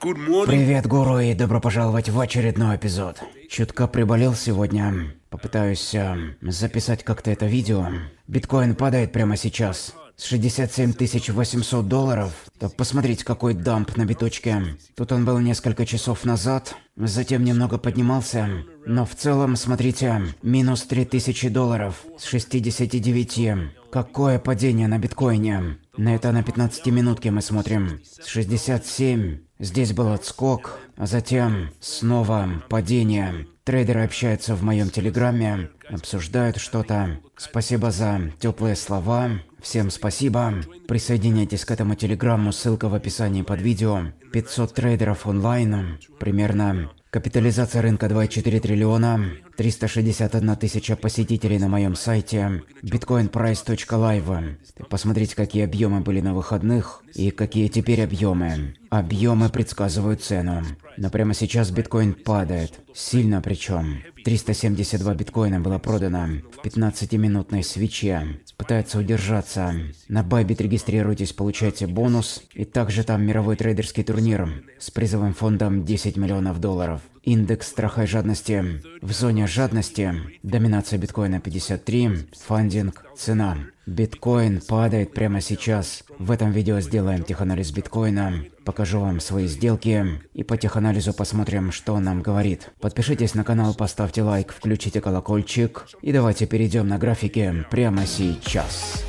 Привет, гуру, и добро пожаловать в очередной эпизод. Чутка приболел сегодня. Попытаюсь э, записать как-то это видео. Биткоин падает прямо сейчас. С 67 800 долларов. Так посмотрите, какой дамп на биточке. Тут он был несколько часов назад. Затем немного поднимался. Но в целом, смотрите, минус 3000 долларов с 69. Какое падение на биткоине. На это на 15 минутке мы смотрим. С 67. Здесь был отскок, а затем снова падение. Трейдеры общаются в моем телеграмме, обсуждают что-то. Спасибо за теплые слова. Всем спасибо. Присоединяйтесь к этому телеграмму, ссылка в описании под видео. 500 трейдеров онлайн, примерно. Капитализация рынка 2,4 триллиона. 361 тысяча посетителей на моем сайте bitcoinprice.live. Посмотрите, какие объемы были на выходных и какие теперь объемы. Объемы предсказывают цену. Но прямо сейчас биткоин падает. Сильно причем. 372 биткоина было продано в 15-минутной свече. Пытается удержаться. На Bybit регистрируйтесь, получайте бонус. И также там мировой трейдерский турнир с призовым фондом 10 миллионов долларов. Индекс страха и жадности. В зоне жадности доминация биткоина 53, фандинг, цена. Биткоин падает прямо сейчас. В этом видео сделаем теханализ биткоина, покажу вам свои сделки и по теханализу посмотрим, что он нам говорит. Подпишитесь на канал, поставьте лайк, включите колокольчик и давайте перейдем на графики прямо сейчас.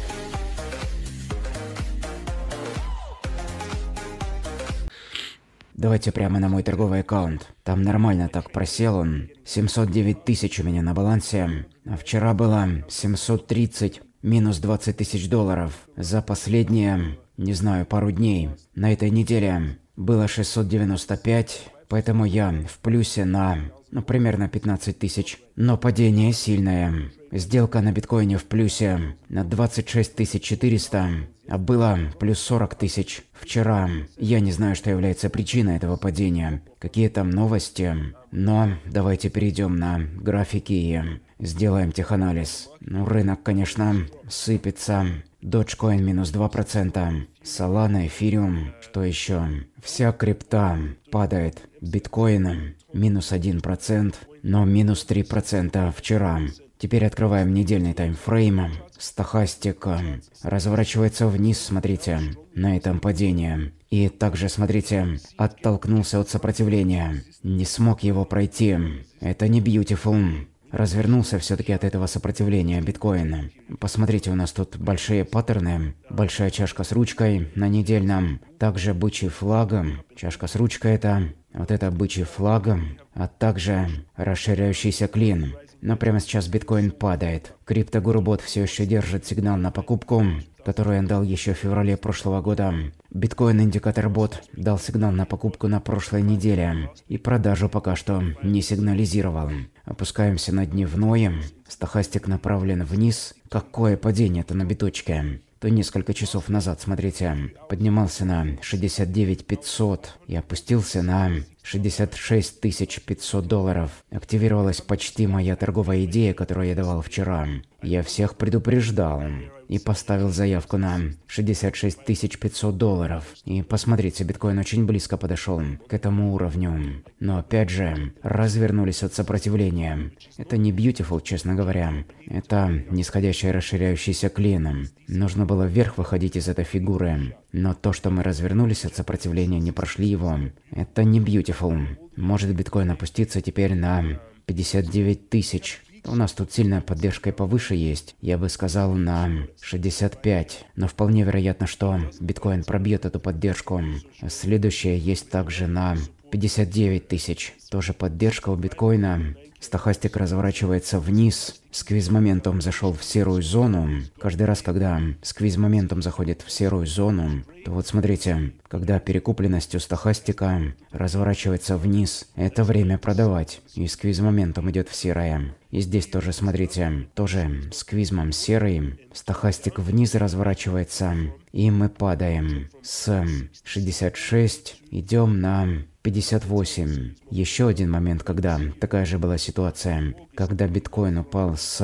Давайте прямо на мой торговый аккаунт. Там нормально так просел он. 709 тысяч у меня на балансе. А вчера было 730, минус 20 тысяч долларов. За последние, не знаю, пару дней. На этой неделе было 695, Поэтому я в плюсе на, ну, примерно 15 тысяч. Но падение сильное. Сделка на биткоине в плюсе на 26 400, а было плюс 40 тысяч вчера. Я не знаю, что является причиной этого падения, какие там новости. Но давайте перейдем на графики и сделаем теханализ. Ну, рынок, конечно, сыпется. Dogecoin минус 2%, Solana, эфириум, что еще? Вся крипта падает. биткоином минус 1%, но минус 3% вчера. Теперь открываем недельный таймфрейм. Стахастика э, разворачивается вниз, смотрите, на этом падении. И также, смотрите, оттолкнулся от сопротивления. Не смог его пройти. Это не beautiful развернулся все-таки от этого сопротивления биткоина. Посмотрите, у нас тут большие паттерны, большая чашка с ручкой на недельном, также бычий флаг, чашка с ручкой это, вот это бычий флаг, а также расширяющийся клин. Но прямо сейчас биткоин падает. Криптогурубот все еще держит сигнал на покупку, который он дал еще в феврале прошлого года. Биткоин индикатор бот дал сигнал на покупку на прошлой неделе и продажу пока что не сигнализировал. Опускаемся на дневное. Стохастик направлен вниз. Какое падение это на биточке. То несколько часов назад, смотрите, поднимался на 69 500 и опустился на 66 500 долларов. Активировалась почти моя торговая идея, которую я давал вчера. Я всех предупреждал и поставил заявку на 66 500 долларов. И посмотрите, биткоин очень близко подошел к этому уровню. Но опять же, развернулись от сопротивления. Это не beautiful, честно говоря. Это нисходящая расширяющаяся клин. Нужно было вверх выходить из этой фигуры. Но то, что мы развернулись от сопротивления, не прошли его, это не beautiful. Может биткоин опуститься теперь на 59 тысяч. У нас тут сильная поддержка и повыше есть, я бы сказал на 65, но вполне вероятно, что биткоин пробьет эту поддержку. Следующее есть также на 59 тысяч. Тоже поддержка у биткоина. Стохастик разворачивается вниз. Сквиз-моментом зашел в серую зону. Каждый раз, когда сквиз-моментом заходит в серую зону, то вот смотрите, когда перекупленность у стахастика разворачивается вниз, это время продавать. И сквиз-моментом идет в серое. И здесь тоже, смотрите, тоже сквизмом серый. стохастик вниз разворачивается. И мы падаем. С 66 идем на 58. Еще один момент, когда такая же была ситуация, когда биткоин упал с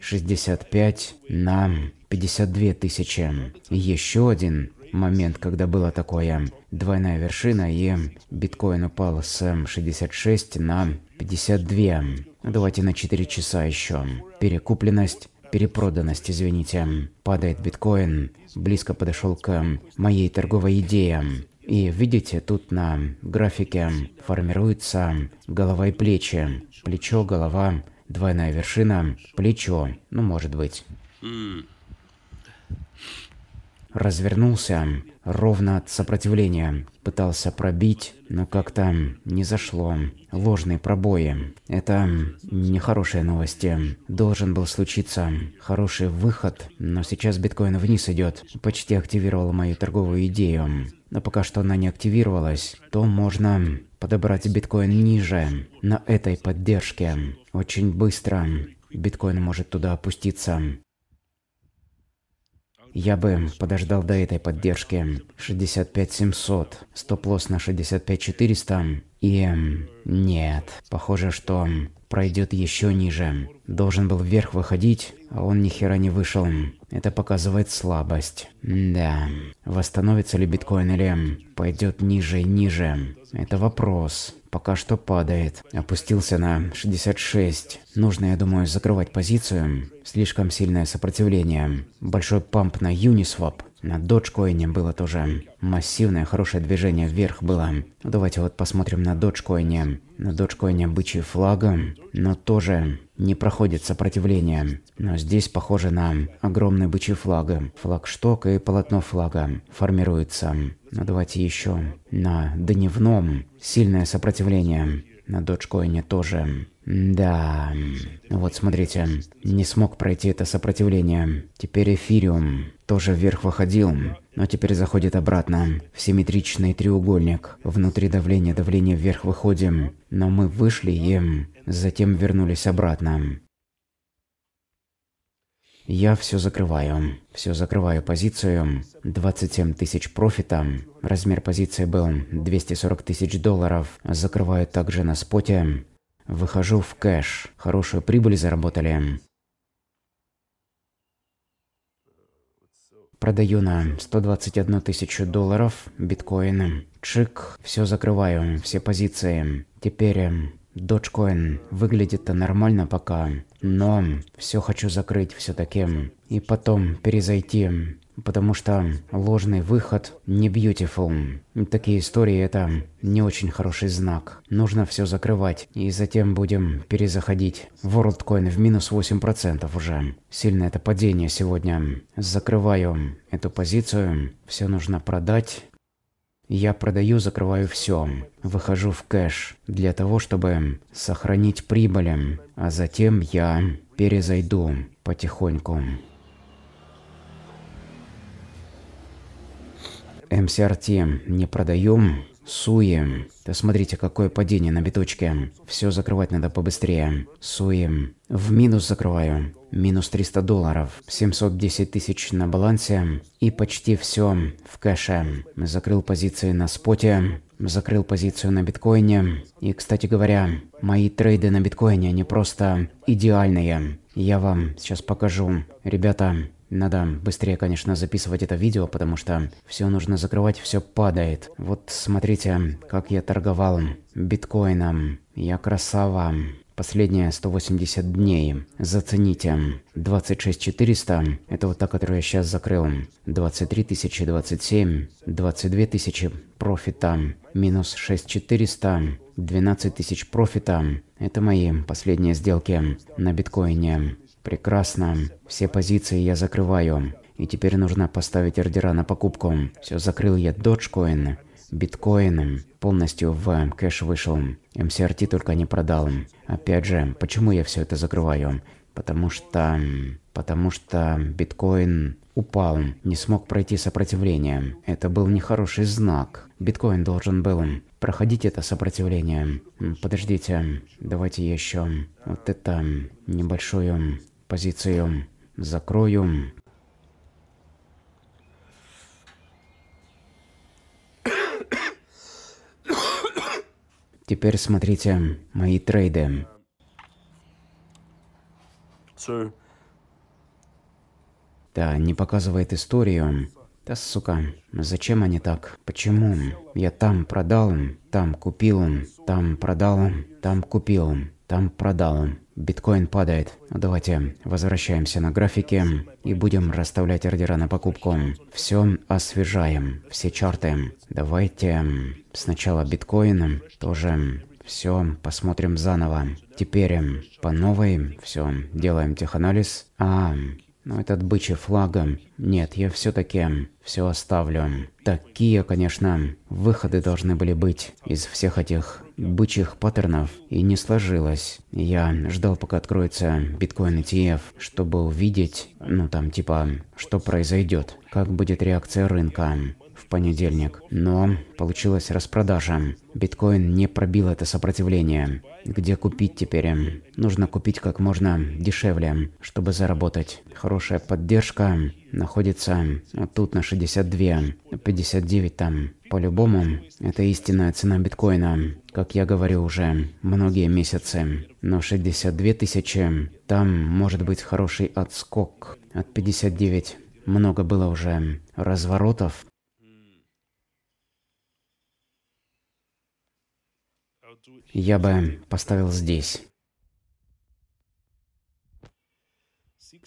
65 на 52 тысячи. Еще один момент, когда было такое. Двойная вершина и биткоин упал с 66 на 52. Давайте на 4 часа еще. Перекупленность перепроданность, извините. Падает биткоин. Близко подошел к моей торговой идее. И видите, тут на графике формируется голова и плечи. Плечо, голова, двойная вершина, плечо, ну может быть. Развернулся ровно от сопротивления, пытался пробить, но как-то не зашло. Ложные пробои. Это нехорошие новости. Должен был случиться хороший выход, но сейчас биткоин вниз идет. Почти активировал мою торговую идею. Но пока что она не активировалась, то можно подобрать биткоин ниже, на этой поддержке. Очень быстро биткоин может туда опуститься. Я бы подождал до этой поддержки. 65700, стоп-лосс на 65400 и... Нет, похоже, что пройдет еще ниже. Должен был вверх выходить, а он ни хера не вышел. Это показывает слабость. Да. Восстановится ли биткоин или пойдет ниже и ниже? Это вопрос. Пока что падает. Опустился на 66. Нужно, я думаю, закрывать позицию. Слишком сильное сопротивление. Большой памп на Uniswap. На Доджкоине было тоже массивное хорошее движение вверх было. Давайте вот посмотрим на Доджкоине на дочкой бычий флага, но тоже не проходит сопротивление. Но здесь похоже на огромный бычий флаг. Флагшток и полотно флага формируется. Но давайте еще на дневном сильное сопротивление. На дочкоине тоже да, вот смотрите, не смог пройти это сопротивление. Теперь эфириум тоже вверх выходил, но теперь заходит обратно, в симметричный треугольник. Внутри давления, давление вверх выходим, но мы вышли и затем вернулись обратно. Я все закрываю. Все закрываю позицию. 27 тысяч профита. Размер позиции был 240 тысяч долларов. Закрываю также на споте. Выхожу в кэш. Хорошую прибыль заработали. Продаю на 121 тысячу долларов биткоин. Чик, все закрываю, все позиции. Теперь эм, Dogecoin выглядит-то нормально пока, но все хочу закрыть все-таки и потом перезайти эм, потому что ложный выход не beautiful. Такие истории – это не очень хороший знак. Нужно все закрывать, и затем будем перезаходить. WorldCoin в минус 8% уже. Сильно это падение сегодня. Закрываю эту позицию, все нужно продать. Я продаю, закрываю все, выхожу в кэш для того, чтобы сохранить прибыль, а затем я перезайду потихоньку. МСРТ не продаем. Суем. Да смотрите, какое падение на биточке. Все закрывать надо побыстрее. Суем. В минус закрываю. Минус 300 долларов. 710 тысяч на балансе. И почти все в кэше. Закрыл позиции на споте. Закрыл позицию на биткоине. И, кстати говоря, мои трейды на биткоине, они просто идеальные. Я вам сейчас покажу. Ребята, надо быстрее, конечно, записывать это видео, потому что все нужно закрывать, все падает. Вот смотрите, как я торговал биткоином. Я красава. Последние 180 дней. Зацените. 26 400. Это вот та, которую я сейчас закрыл. 23 тысячи, 27. 22 тысячи профита. Минус 6 400. 12 тысяч профита. Это мои последние сделки на биткоине. Прекрасно. Все позиции я закрываю. И теперь нужно поставить ордера на покупку. Все закрыл я Dogecoin, биткоин, полностью в кэш вышел. MCRT только не продал. Опять же, почему я все это закрываю? Потому что... Потому что биткоин упал, не смог пройти сопротивление. Это был нехороший знак. Биткоин должен был проходить это сопротивление. Подождите, давайте еще вот это небольшую позицию закрою. Теперь смотрите мои трейды. Да, не показывает историю. Да сука, зачем они так? Почему? Я там продал, там купил, там продал, там купил, там продал. Биткоин падает. Давайте возвращаемся на графике и будем расставлять ордера на покупку. Все освежаем, все чарты. Давайте сначала биткоин, тоже все посмотрим заново. Теперь по новой все делаем теханализ. А, ну этот бычий флаг. Нет, я все-таки все оставлю. Такие, конечно, выходы должны были быть из всех этих бычьих паттернов и не сложилось. Я ждал, пока откроется биткоин ETF, чтобы увидеть, ну там типа, что произойдет, как будет реакция рынка в понедельник. Но получилась распродажа. Биткоин не пробил это сопротивление. Где купить теперь? Нужно купить как можно дешевле, чтобы заработать. Хорошая поддержка находится вот тут на 62, 59 там. По-любому, это истинная цена биткоина. Как я говорю уже, многие месяцы. Но 62 тысячи, там может быть хороший отскок. От 59 много было уже разворотов. Я бы поставил здесь.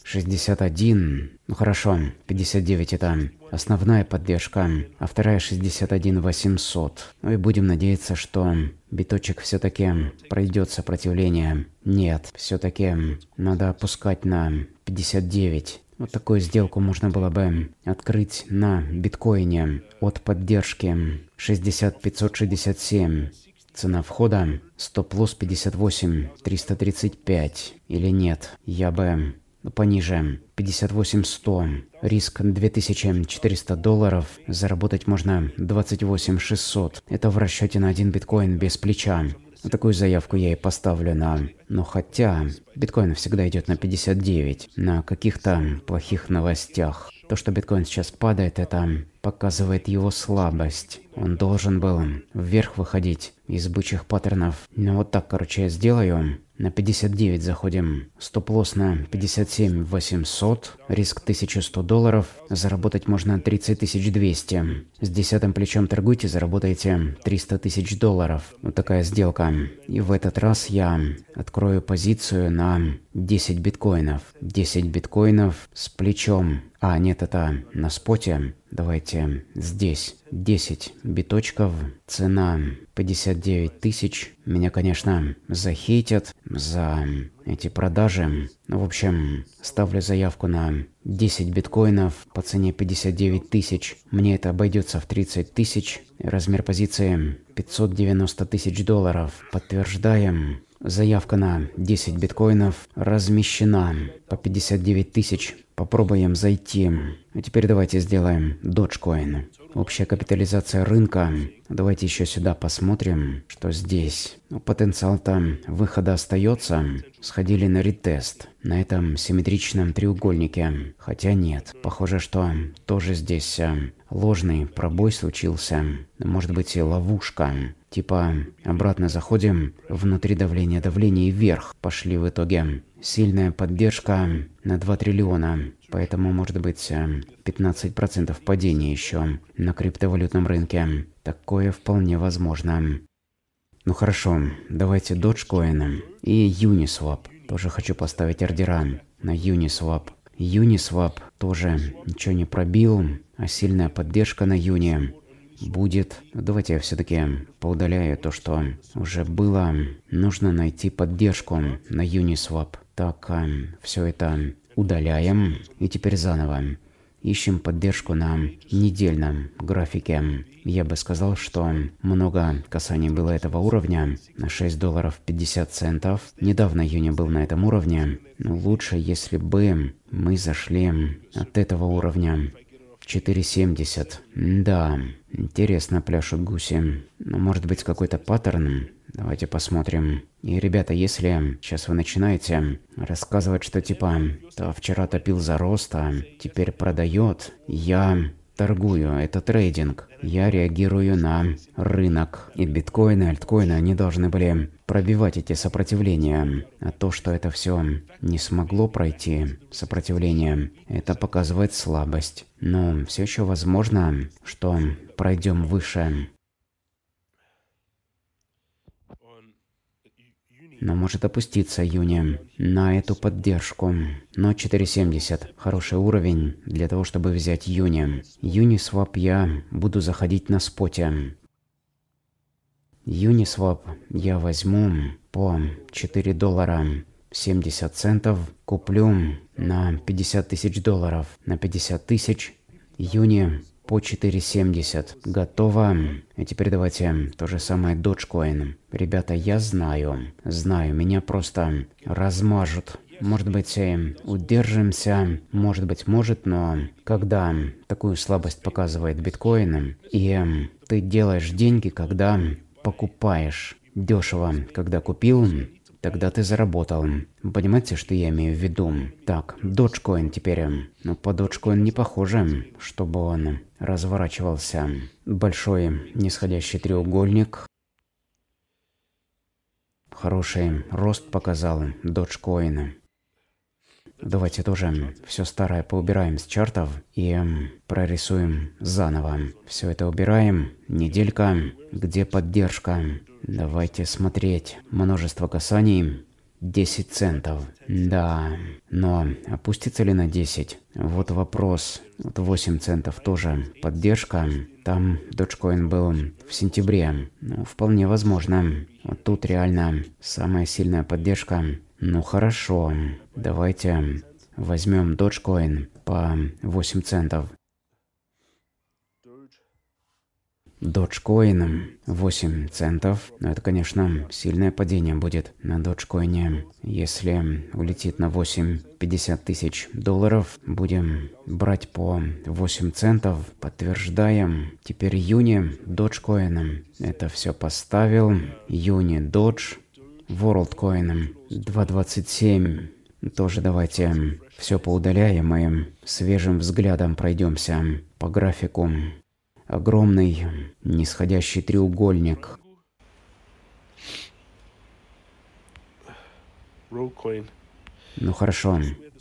61. Ну хорошо, 59 это основная поддержка, а вторая 61 800. Ну и будем надеяться, что биточек все-таки пройдет сопротивление. Нет, все-таки надо опускать на 59. Вот такую сделку можно было бы открыть на биткоине от поддержки 60567. Цена входа 100 плюс 58, 335 или нет. Я бы пониже 58-100, риск 2400 долларов, заработать можно 28-600. Это в расчете на один биткоин без плеча. Такую заявку я и поставлю на... Но хотя, биткоин всегда идет на 59, на каких-то плохих новостях. То, что биткоин сейчас падает, это показывает его слабость. Он должен был вверх выходить из бычьих паттернов. Ну вот так, короче, я сделаю. На 59 заходим. Стоп-лосс на 57 800. Риск 1100 долларов. Заработать можно 30 200. С десятым плечом торгуйте, заработаете 300 тысяч долларов. Вот такая сделка. И в этот раз я открою позицию на 10 биткоинов. 10 биткоинов с плечом. А, нет, это на споте. Давайте здесь 10 биточков, цена 59 тысяч. Меня, конечно, захейтят за эти продажи. Ну, в общем, ставлю заявку на 10 биткоинов по цене 59 тысяч. Мне это обойдется в 30 тысяч. Размер позиции 590 тысяч долларов. Подтверждаем. Заявка на 10 биткоинов размещена по 59 тысяч. Попробуем зайти. А теперь давайте сделаем Dogecoin. Общая капитализация рынка. Давайте еще сюда посмотрим, что здесь. Ну, потенциал там выхода остается. Сходили на ретест. На этом симметричном треугольнике. Хотя нет. Похоже, что тоже здесь э, ложный пробой случился. Может быть и ловушка. Типа обратно заходим, внутри давления давление и вверх. Пошли в итоге сильная поддержка на 2 триллиона, поэтому может быть 15% э, падения еще на криптовалютном рынке. Такое вполне возможно. Ну хорошо, давайте Dogecoin и Uniswap. Тоже хочу поставить ордера на Uniswap. Uniswap тоже ничего не пробил, а сильная поддержка на Юни будет... Давайте я все-таки поудаляю то, что уже было. Нужно найти поддержку на Uniswap. Так, э, все это удаляем. И теперь заново. Ищем поддержку на недельном графике. Я бы сказал, что много касаний было этого уровня. на 6 долларов 50 центов. Недавно июня был на этом уровне. Но ну, лучше, если бы мы зашли от этого уровня 4,70. Да, интересно пляшут гуси. Ну, может быть, какой-то паттерн? Давайте посмотрим. И, ребята, если сейчас вы начинаете рассказывать, что типа, то вчера топил за роста, теперь продает, я торгую, это трейдинг. Я реагирую на рынок. И биткоины, альткоины, они должны были пробивать эти сопротивления. А то, что это все не смогло пройти сопротивление, это показывает слабость. Но все еще возможно, что пройдем выше но может опуститься июня на эту поддержку. Но 4.70 хороший уровень для того, чтобы взять Юни Юнисвап я буду заходить на споте. Юнисвап я возьму по 4 доллара 70 центов, куплю на 50 тысяч долларов, на 50 тысяч. Юни по 4.70. Готово. И теперь давайте то же самое Dogecoin. Ребята, я знаю, знаю, меня просто размажут. Может быть, э, удержимся, может быть, может, но когда такую слабость показывает биткоин, и э, ты делаешь деньги, когда покупаешь дешево, когда купил, Тогда ты заработал. Понимаете, что я имею в виду? Так, Dogecoin теперь. Но ну, по Dogecoin не похоже, чтобы он разворачивался. Большой нисходящий треугольник. Хороший рост показал Dogecoin. Давайте тоже все старое поубираем с чартов и прорисуем заново. Все это убираем. Неделька. Где поддержка? Давайте смотреть. Множество касаний. 10 центов. Да, но опустится ли на 10? Вот вопрос. Вот 8 центов тоже поддержка. Там Dogecoin был в сентябре. Ну, вполне возможно. Вот тут реально самая сильная поддержка ну хорошо, давайте возьмем Dogecoin по 8 центов. Dogecoin 8 центов. Но ну, это, конечно, сильное падение будет на Dogecoin. Если улетит на 8 50 тысяч долларов, будем брать по 8 центов. Подтверждаем. Теперь Юни Dogecoin. Это все поставил. Юни Dodge WorldCoin 2.27. Ну тоже давайте все поудаляем и свежим взглядом пройдемся по графику. Огромный нисходящий треугольник. Ну хорошо,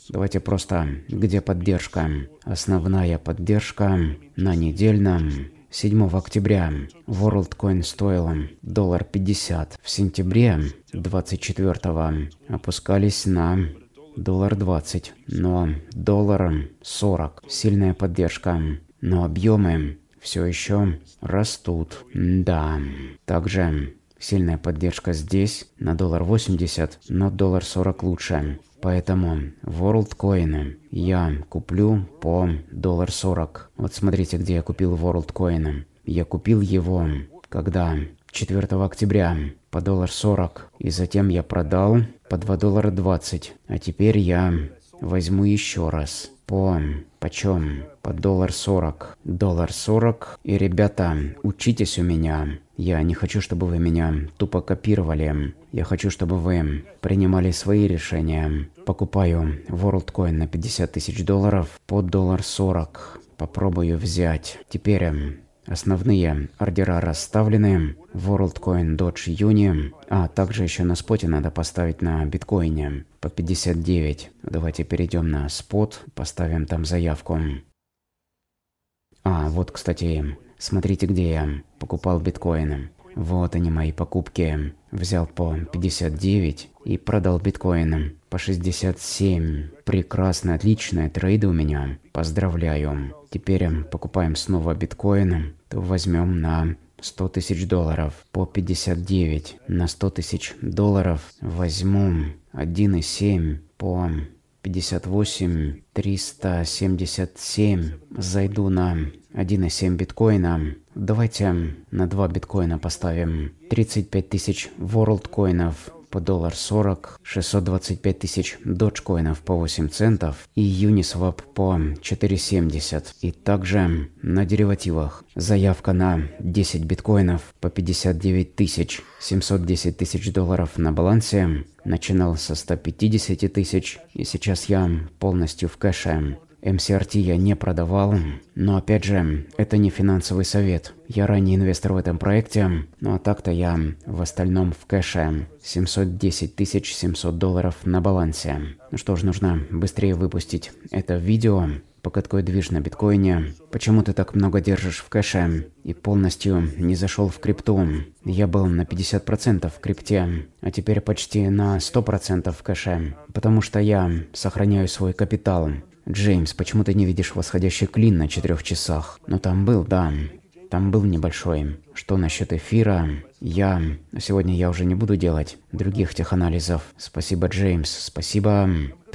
давайте просто, где поддержка? Основная поддержка на недельном 7 октября WorldCoin стоил доллар 50. В сентябре 24 опускались на доллар 20, но доллар 40. Сильная поддержка, но объемы все еще растут. Да. Также Сильная поддержка здесь на доллар 80, но доллар 40 лучше. Поэтому WorldCoin я куплю по доллар 40. Вот смотрите, где я купил WorldCoin. Я купил его, когда 4 октября по доллар 40. И затем я продал по 2 доллара 20. А теперь я возьму еще раз по Почем? По доллар сорок. Доллар сорок. И, ребята, учитесь у меня. Я не хочу, чтобы вы меня тупо копировали. Я хочу, чтобы вы принимали свои решения. Покупаю WorldCoin на 50 тысяч долларов под доллар сорок Попробую взять. Теперь эм, Основные ордера расставлены, WorldCoin Dodge Uni, а также еще на споте надо поставить на биткоине по 59. Давайте перейдем на спот, поставим там заявку. А, вот, кстати, смотрите, где я покупал биткоины. Вот они мои покупки. Взял по 59 и продал биткоин по 67. Прекрасно, отличные трейды у меня. Поздравляю. Теперь покупаем снова биткоин то возьмем на 100 тысяч долларов по 59. На 100 тысяч долларов возьму 1,7 по 58 377. Зайду на 1,7 биткоина. Давайте на 2 биткоина поставим 35 тысяч коинов по доллар 40, 625 тысяч доджкоинов по 8 центов и Uniswap по 4,70. И также на деривативах заявка на 10 биткоинов по 59 тысяч, 710 тысяч долларов на балансе, начинал со 150 тысяч и сейчас я полностью в кэше. МСРТ я не продавал, но опять же, это не финансовый совет. Я ранний инвестор в этом проекте, ну а так-то я в остальном в кэше. 710 тысяч 700 долларов на балансе. Ну что ж, нужно быстрее выпустить это видео, пока такой движ на биткоине. Почему ты так много держишь в кэше и полностью не зашел в крипту? Я был на 50% в крипте, а теперь почти на 100% в кэше, потому что я сохраняю свой капитал. «Джеймс, почему ты не видишь восходящий клин на четырех часах?» «Ну там был, да. Там был небольшой. Что насчет эфира? Я... Сегодня я уже не буду делать других тех анализов. Спасибо, Джеймс. Спасибо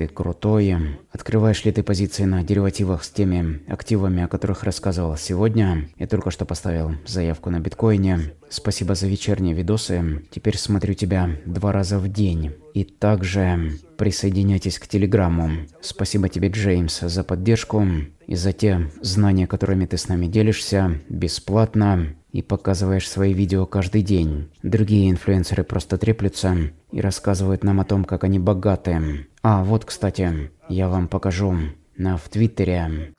ты крутой. Открываешь ли ты позиции на деривативах с теми активами, о которых рассказывал сегодня? Я только что поставил заявку на биткоине. Спасибо за вечерние видосы. Теперь смотрю тебя два раза в день. И также присоединяйтесь к Телеграмму. Спасибо тебе, Джеймс, за поддержку и за те знания, которыми ты с нами делишься, бесплатно и показываешь свои видео каждый день. Другие инфлюенсеры просто треплются и рассказывают нам о том, как они богаты. А, вот, кстати, я вам покажу на в Твиттере.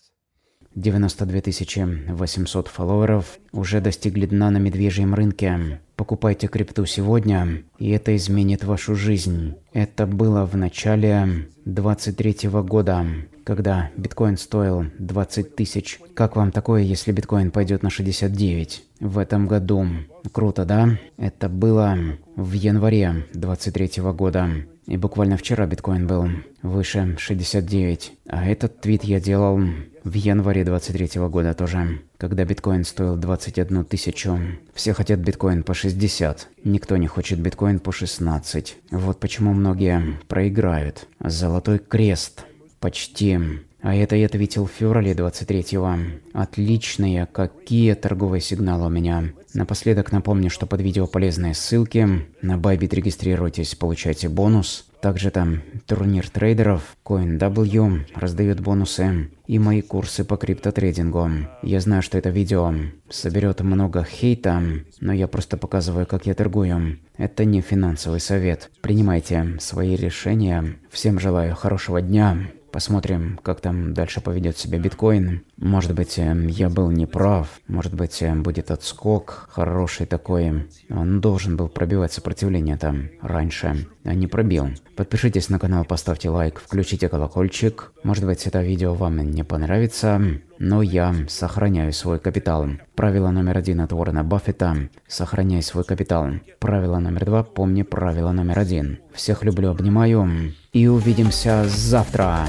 92 800 фолловеров уже достигли дна на медвежьем рынке. Покупайте крипту сегодня, и это изменит вашу жизнь. Это было в начале 23 года, когда биткоин стоил 20 тысяч. Как вам такое, если биткоин пойдет на 69 в этом году? Круто, да? Это было в январе 23 года. И буквально вчера биткоин был выше 69. А этот твит я делал в январе 23 года тоже, когда биткоин стоил 21 тысячу. Все хотят биткоин по 60, никто не хочет биткоин по 16. Вот почему многие проиграют. Золотой крест почти а это я ответил в феврале 23-го. Отличные, какие торговые сигналы у меня. Напоследок напомню, что под видео полезные ссылки. На Bybit регистрируйтесь, получайте бонус. Также там турнир трейдеров, CoinW, раздает бонусы и мои курсы по криптотрейдингу. Я знаю, что это видео соберет много хейта, но я просто показываю, как я торгую. Это не финансовый совет. Принимайте свои решения. Всем желаю хорошего дня. Посмотрим, как там дальше поведет себя биткоин. Может быть, эм, я был неправ. Может быть, эм, будет отскок хороший такой. Он должен был пробивать сопротивление там раньше, а не пробил. Подпишитесь на канал, поставьте лайк, включите колокольчик. Может быть, это видео вам не понравится, но я сохраняю свой капитал. Правило номер один от Уоррена Баффета – сохраняй свой капитал. Правило номер два – помни правило номер один. Всех люблю, обнимаю и увидимся завтра.